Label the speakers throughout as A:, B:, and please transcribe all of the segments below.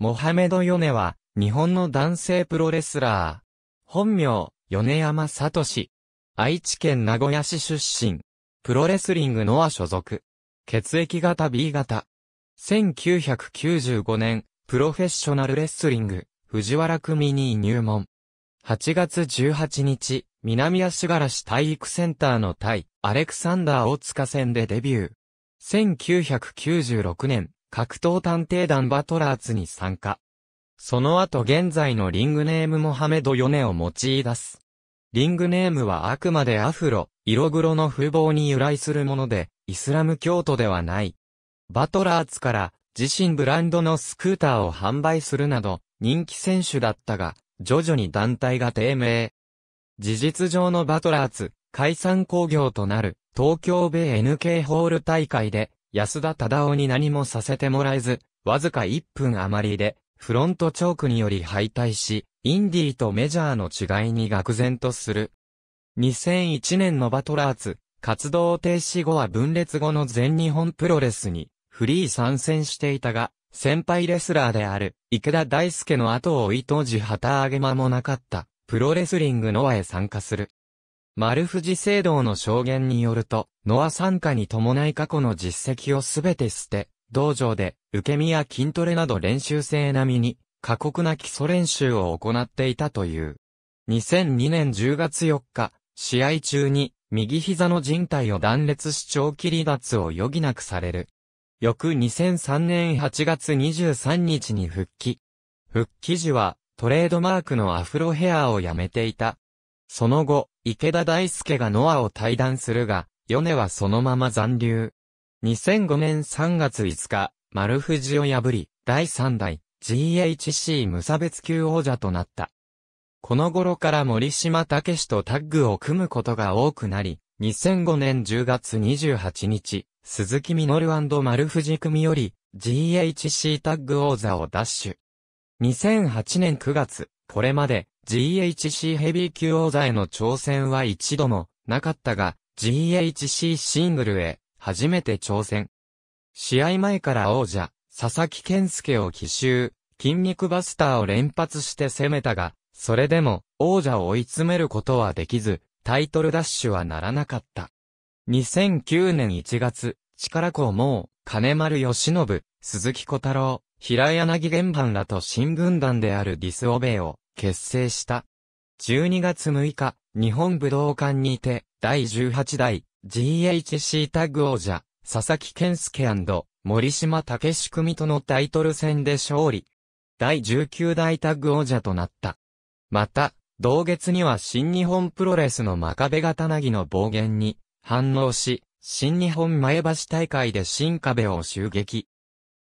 A: モハメド・ヨネは、日本の男性プロレスラー。本名、ヨネ山聡。愛知県名古屋市出身。プロレスリングノア所属。血液型 B 型。1995年、プロフェッショナルレスリング、藤原組に入門。8月18日、南足柄市体育センターの対、アレクサンダー大塚戦でデビュー。1996年、格闘探偵団バトラーズに参加。その後現在のリングネームモハメド・ヨネを用い出す。リングネームはあくまでアフロ、色黒の風貌に由来するもので、イスラム教徒ではない。バトラーズから自身ブランドのスクーターを販売するなど、人気選手だったが、徐々に団体が低迷。事実上のバトラーズ、解散工業となる、東京米 NK ホール大会で、安田忠夫に何もさせてもらえず、わずか1分余りで、フロントチョークにより敗退し、インディーとメジャーの違いに愕然とする。2001年のバトラーツ、活動停止後は分裂後の全日本プロレスに、フリー参戦していたが、先輩レスラーである、池田大輔の後を追い当時旗揚げ間もなかった、プロレスリングノアへ参加する。丸藤聖堂の証言によると、ノア参加に伴い過去の実績をすべて捨て、道場で、受け身や筋トレなど練習生並みに、過酷な基礎練習を行っていたという。2002年10月4日、試合中に、右膝の人帯を断裂し長期離脱を余儀なくされる。翌2003年8月23日に復帰。復帰時は、トレードマークのアフロヘアをやめていた。その後、池田大輔がノアを退団するが、米はそのまま残留。2005年3月5日、丸藤を破り、第3代 GHC 無差別級王者となった。この頃から森島武史とタッグを組むことが多くなり、2005年10月28日、鈴木みのる丸藤組より GHC タッグ王座を奪取。2008年9月、これまで GHC ヘビー級王座への挑戦は一度もなかったが、GHC シングルへ初めて挑戦。試合前から王者、佐々木健介を奇襲、筋肉バスターを連発して攻めたが、それでも王者を追い詰めることはできず、タイトルダッシュはならなかった。2009年1月、力子もう、金丸義信、鈴木小太郎、平柳玄版らと新軍団であるディスオベイを結成した。12月6日、日本武道館にて、第18代 GHC タッグ王者、佐々木健介森島武史組とのタイトル戦で勝利。第19代タッグ王者となった。また、同月には新日本プロレスの真壁型なぎの暴言に反応し、新日本前橋大会で新壁を襲撃。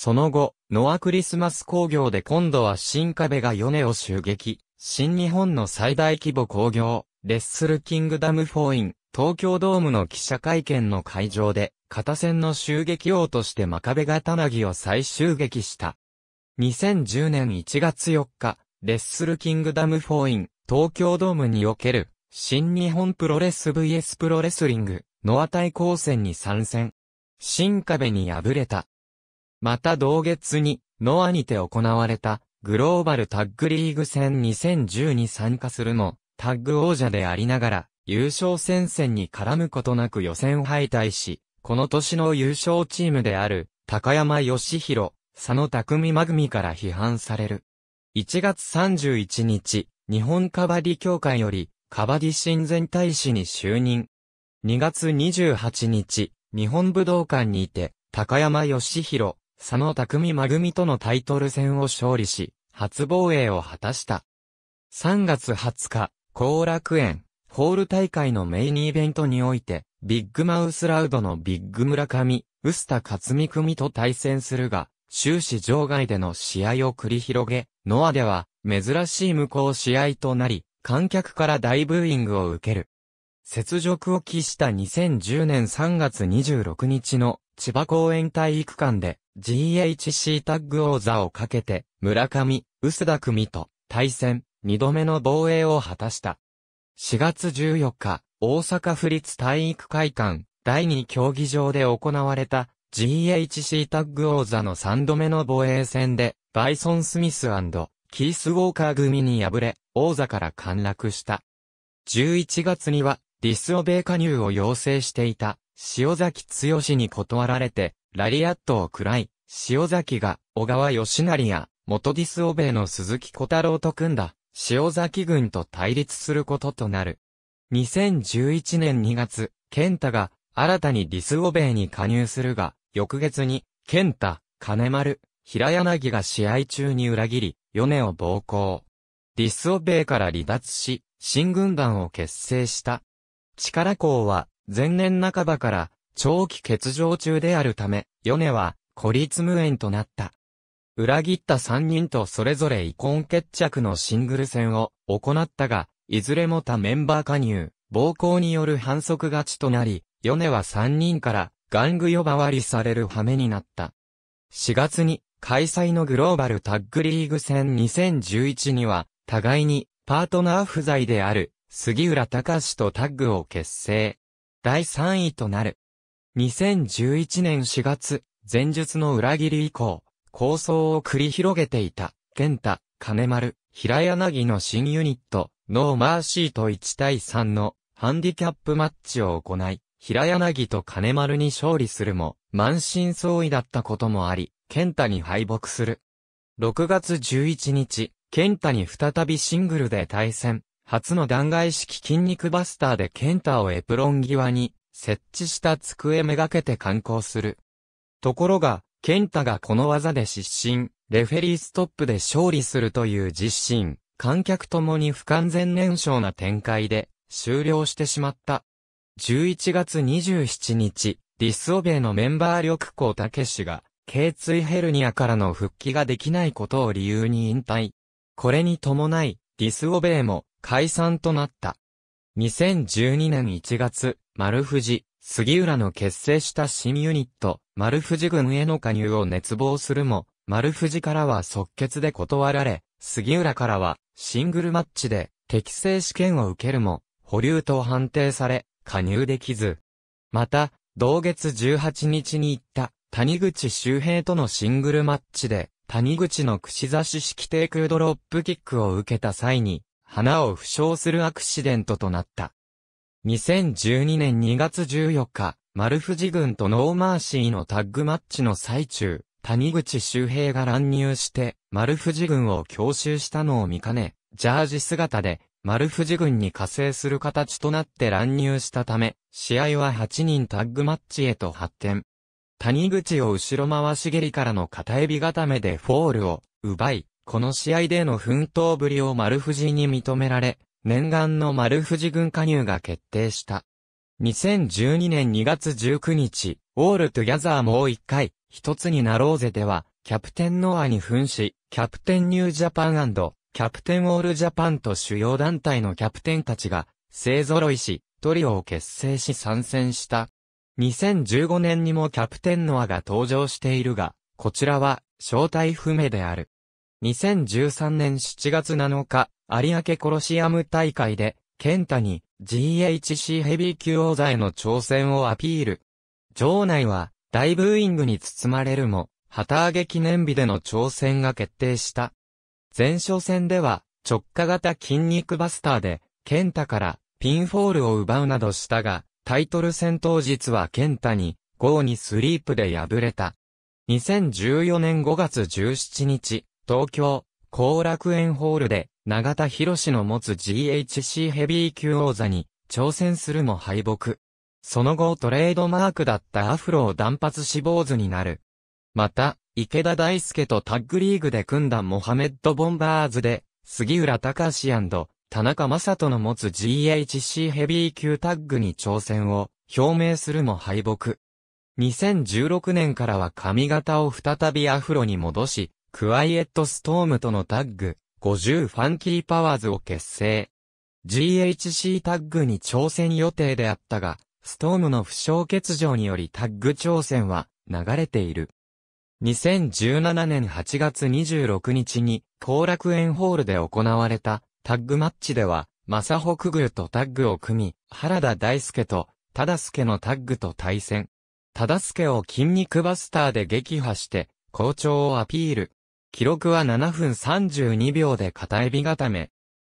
A: その後、ノアクリスマス工業で今度は新壁が米を襲撃、新日本の最大規模工業、レッスルキングダムフォーイン、東京ドームの記者会見の会場で、片線の襲撃王として真壁がぎを再襲撃した。2010年1月4日、レッスルキングダムフォーイン、東京ドームにおける、新日本プロレス VS プロレスリング、ノア対抗戦に参戦。新壁に敗れた。また同月に、ノアにて行われた、グローバルタッグリーグ戦2010に参加するも、タッグ王者でありながら、優勝戦線に絡むことなく予選敗退し、この年の優勝チームである、高山義弘、佐野匠まぐみから批判される。1月31日、日本カバディ協会より、カバディ親善大使に就任。2月28日、日本武道館にいて、高山義弘、佐野匠真組とのタイトル戦を勝利し、初防衛を果たした。3月20日、後楽園、ホール大会のメインイベントにおいて、ビッグマウスラウドのビッグ村上、臼田勝美組と対戦するが、終始場外での試合を繰り広げ、ノアでは、珍しい無効試合となり、観客から大ブーイングを受ける。雪辱を期した2010年3月26日の千葉公園体育館で GHC タッグ王座をかけて、村上、薄田組と対戦、二度目の防衛を果たした。4月14日、大阪府立体育会館、第2競技場で行われた GHC タッグ王座の3度目の防衛戦で、バイソン・スミスキース・ウォーカー組に敗れ、王座から陥落した。11月には、ディスオベイ加入を要請していた、塩崎剛に断られて、ラリアットを喰らい、塩崎が小川義成や元ディスオベイの鈴木小太郎と組んだ塩崎軍と対立することとなる。2011年2月、ケンタが新たにディスオベイに加入するが、翌月に、ケンタ、金丸、平柳が試合中に裏切り、米を暴行。ディスオベイから離脱し、新軍団を結成した。力校は、前年半ばから、長期欠場中であるため、米は孤立無縁となった。裏切った3人とそれぞれ遺恨決着のシングル戦を行ったが、いずれも他メンバー加入、暴行による反則勝ちとなり、米は3人から玩具呼ばわりされる羽目になった。4月に開催のグローバルタッグリーグ戦2011には、互いにパートナー不在である杉浦隆とタッグを結成。第3位となる。2011年4月、前述の裏切り以降、構想を繰り広げていた、健太、金丸、平柳の新ユニット、ノーマーシート1対3のハンディキャップマッチを行い、平柳と金丸に勝利するも、満身創痍だったこともあり、健太に敗北する。6月11日、健太に再びシングルで対戦、初の弾劾式筋肉バスターで健太をエプロン際に設置した机めがけて観光する。ところが、ケンタがこの技で失神、レフェリーストップで勝利するという実心、観客ともに不完全燃焼な展開で終了してしまった。11月27日、ディスオベイのメンバー力光武氏が、頸椎ヘルニアからの復帰ができないことを理由に引退。これに伴い、ディスオベイも解散となった。2012年1月、丸藤、杉浦の結成した新ユニット、丸藤軍への加入を熱望するも、丸藤からは即決で断られ、杉浦からはシングルマッチで適正試験を受けるも、保留と判定され、加入できず。また、同月18日に行った谷口周平とのシングルマッチで、谷口の串刺し式低空ドロップキックを受けた際に、花を負傷するアクシデントとなった。2012年2月14日、丸藤軍とノーマーシーのタッグマッチの最中、谷口周平が乱入して、丸藤軍を強襲したのを見かね、ジャージ姿で、丸藤軍に加勢する形となって乱入したため、試合は8人タッグマッチへと発展。谷口を後ろ回し蹴りからの片指固めでフォールを奪い、この試合での奮闘ぶりを丸藤に認められ、念願の丸藤軍加入が決定した。2012年2月19日、オールトゥギャザーもう一回、一つになろうぜでは、キャプテンノアに扮し、キャプテンニュージャパンキャプテンオールジャパンと主要団体のキャプテンたちが、勢揃いし、トリオを結成し参戦した。2015年にもキャプテンノアが登場しているが、こちらは、正体不明である。2013年7月7日、有明コロシアム大会で、ケンタに GHC ヘビー級王座への挑戦をアピール。場内は大ブーイングに包まれるも、旗揚げ記念日での挑戦が決定した。前哨戦では直下型筋肉バスターで、ケンタからピンフォールを奪うなどしたが、タイトル戦当日はケンタに5にスリープで敗れた。2014年5月17日、東京、後楽園ホールで、永田博士の持つ GHC ヘビー級王座に、挑戦するも敗北。その後トレードマークだったアフロを断髪し坊主になる。また、池田大輔とタッグリーグで組んだモハメッド・ボンバーズで、杉浦隆史田中正人の持つ GHC ヘビー級タッグに挑戦を表明するも敗北。2016年からは髪型を再びアフロに戻し、クワイエットストームとのタッグ、50ファンキーパワーズを結成。GHC タッグに挑戦予定であったが、ストームの負傷欠場によりタッグ挑戦は流れている。2017年8月26日に、後楽園ホールで行われたタッグマッチでは、ク北宮とタッグを組み、原田大輔と忠輔のタッグと対戦。忠輔を筋肉バスターで撃破して、好調をアピール。記録は7分32秒で片エビ固め。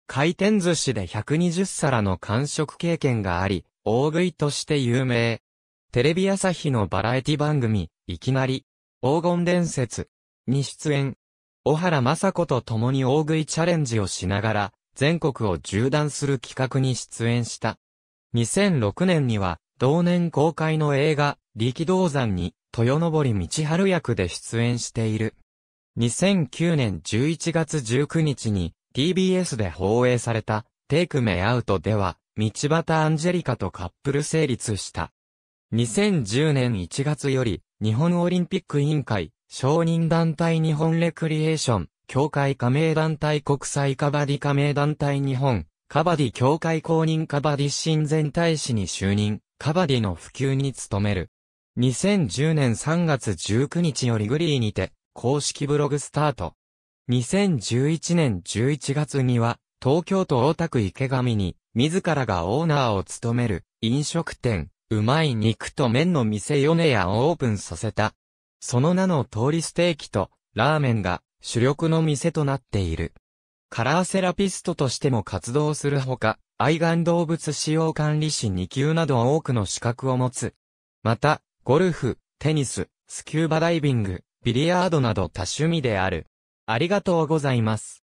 A: 回転寿司で120皿の完食経験があり、大食いとして有名。テレビ朝日のバラエティ番組、いきなり、黄金伝説に出演。小原雅子と共に大食いチャレンジをしながら、全国を縦断する企画に出演した。2006年には、同年公開の映画、力道山に、豊登道春役で出演している。2009年11月19日に TBS で放映された Take Me Out では、道端アンジェリカとカップル成立した。2010年1月より、日本オリンピック委員会、承認団体日本レクリエーション、協会加盟団体国際カバディ加盟団体日本、カバディ協会公認カバディ親善大使に就任、カバディの普及に努める。2010年3月19日よりグリーにて、公式ブログスタート。2011年11月には、東京都大田区池上に、自らがオーナーを務める、飲食店、うまい肉と麺の店米屋をオープンさせた。その名の通りステーキと、ラーメンが、主力の店となっている。カラーセラピストとしても活動するほか、愛玩動物使用管理士2級など多くの資格を持つ。また、ゴルフ、テニス、スキューバダイビング、ビリヤードなど多趣味である。ありがとうございます。